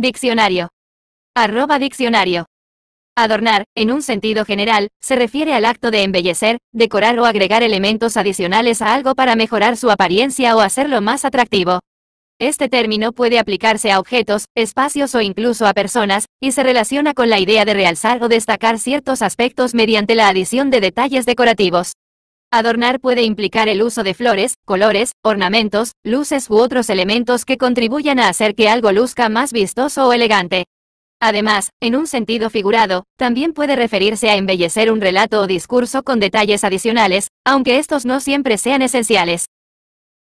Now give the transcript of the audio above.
Diccionario. Arroba diccionario. Adornar, en un sentido general, se refiere al acto de embellecer, decorar o agregar elementos adicionales a algo para mejorar su apariencia o hacerlo más atractivo. Este término puede aplicarse a objetos, espacios o incluso a personas, y se relaciona con la idea de realzar o destacar ciertos aspectos mediante la adición de detalles decorativos. Adornar puede implicar el uso de flores, colores, ornamentos, luces u otros elementos que contribuyan a hacer que algo luzca más vistoso o elegante. Además, en un sentido figurado, también puede referirse a embellecer un relato o discurso con detalles adicionales, aunque estos no siempre sean esenciales.